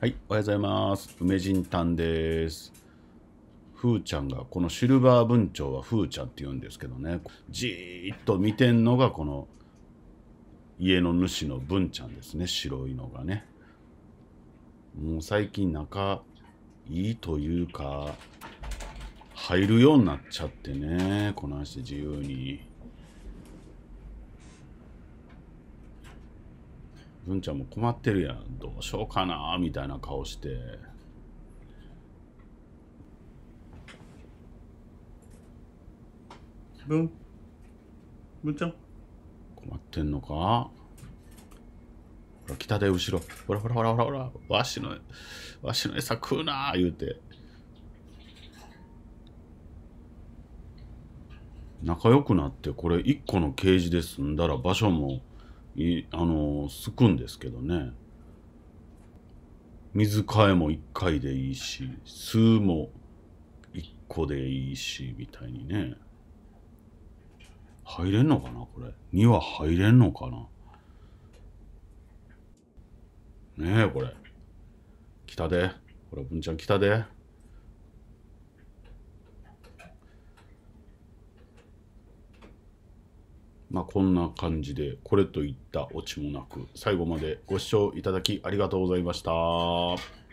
はい、おはようございます。梅人丹です。ふーちゃんが、このシルバー文鳥はふーちゃんって言うんですけどね、じーっと見てんのがこの家の主の文ちゃんですね、白いのがね。もう最近仲いいというか、入るようになっちゃってね、この足自由に。文ちゃんも困ってるやん。どうしようかなみたいな顔して。文文ちゃん困ってんのかほら、北で後ろ。ほらほらほらほらほら。わしの、わしの餌食うな言うて。仲良くなってこれ1個のケージで済んだら場所もいあのすくんですけどね水替えも1回でいいし吸うも1個でいいしみたいにね入れんのかなこれ2は入れんのかなねえこれ来たでこれ文ちゃん来たで。まあ、こんな感じで、これといったオチもなく、最後までご視聴いただきありがとうございました。